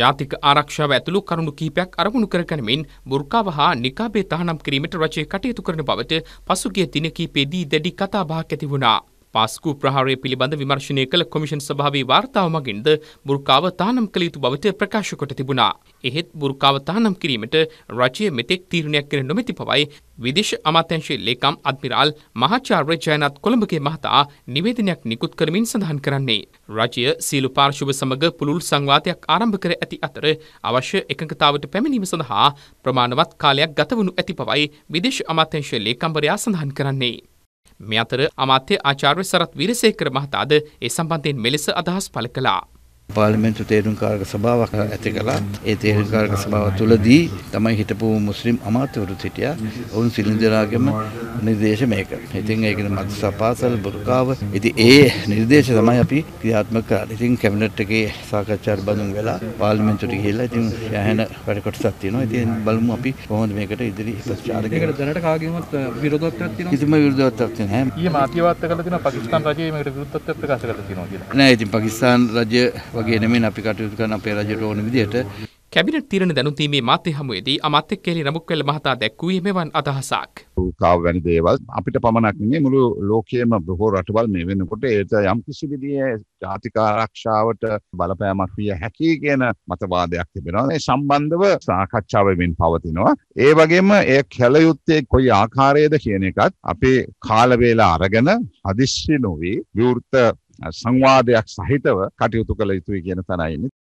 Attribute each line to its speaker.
Speaker 1: ජාතික ආරක්ෂාව ඇතුළු කරුණු කීපයක් අරමුණු කරගනිමින් බුර්කාව හා නිකාබේ තහනම් කිරීමට රජය කටයුතු කරන බවට පසුගිය දින කිහිපයේදී දැඩි කතාබහක් ඇති වුණා. පාස්කු ප්‍රහාරය පිළිබඳ විමර්ශනය කළ කොමිෂන් සභාවේ වාර්තාව මගින්ද බුර්කාව තානම් කළ යුතු බවට ප්‍රකාශ කොට තිබුණා. එහෙත් බුර්කාව තානම් කිරීමට රජය මෙතෙක් තීරණයක් කර නොමැති පවයි විදේශ අමාත්‍යංශයේ ලේකම් අද්මිරාල් මහාචාර්ය ජයනත් කොළඹගේ මහතා නිවේදනයක් නිකුත් කරමින් සඳහන් කරන්නේ. රජය සියලු පාර්ශව සමග පුළුල් සංවාදයක් ආරම්භ කර ඇති අතර අවශ්‍ය එකඟතාවට පැමිණීම සඳහා ප්‍රමාණවත් කාලයක් ගතවනු ඇති පවයි විදේශ අමාත්‍යංශ ලේකම්වරයා සඳහන් කරන්නේ. මේ අතර අමාත්‍ය ආචාර්ය සරත් වීරසේකර මහතාද ඒ සම්බන්ධයෙන් මෙලෙස අදහස් පළ කළා.
Speaker 2: පාර්ලිමේන්තු තේරුම්කාරක සභාවක් ඇති කළා. ඒ තේරුම්කාරක සභාව තුළදී තමයි හිටපු මුස්ලිම් අමාත්‍යවරු සිටියා. ඔවුන් සිලින්දරාගෙම නිර්දේශ මේක. ඉතින් ඒකද මදස පාසල් බුරකාව. ඉතින් ඒ නිර්දේශ තමයි අපි ක්‍රියාත්මක කරන්නේ. ඉතින් කැබිනට් එකේ සාකච්ඡා බඳුන් වෙලා පාර්ලිමේන්තුවට ගිහිල්ලා ඉතින් යහන වැඩ කොටසක් තියෙනවා. ඉතින් බලමු අපි කොහොමද මේකට ඉදිරි ප්‍රචාර කරන්නේ. ඒකට
Speaker 1: දැනට කාගෙන්වත් විරෝධතාවක් තියෙනවද? කිසිම
Speaker 2: විරෝධතාවක් නැහැ. ඊයේ
Speaker 1: මාධ්‍යවත් කරලා තියෙනවා පාකිස්තාන් රජය මේකට විරුද්ධත්වයක් ප්‍රකාශ කරලා තියෙනවා කියලා.
Speaker 2: නෑ ඉතින් පාකිස්තාන් රජය වගේ නෙමෙයි අපි කටයුතු කරන අපේ රජයට ඕන විදිහට
Speaker 1: කැබිනට් තීරණ දැනුම්දීමේ මාධ්‍ය හමුවේදී අමාත්‍ය කේලි රමුක්වැල්ල මහතා දැක්වුවේ මෙවන් අදහසක්.
Speaker 3: කාව වැනි දේවල් අපිට පමණක් නෙමෙයි මුළු ලෝකයේම බොහෝ රටවල් මේ වෙනකොට ඒත යම් කිසි විදිහේ ජාතික ආරක්ෂාවට බලපෑමක් විය හැකි කියන මතවාදයක් තිබෙනවා. මේ සම්බන්ධව සාකච්ඡාව වෙමින් පවතිනවා. ඒ වගේම ඒ කැළ යුත්තේ කොයි ආකාරයේද කියන එකත් අපේ කාල වේලා අරගෙන හදිස්සි නොවි විවෘත සංවාදයක් සහිතව කටයුතු කළ යුතුයි කියන තැනයි ඉන්නේ.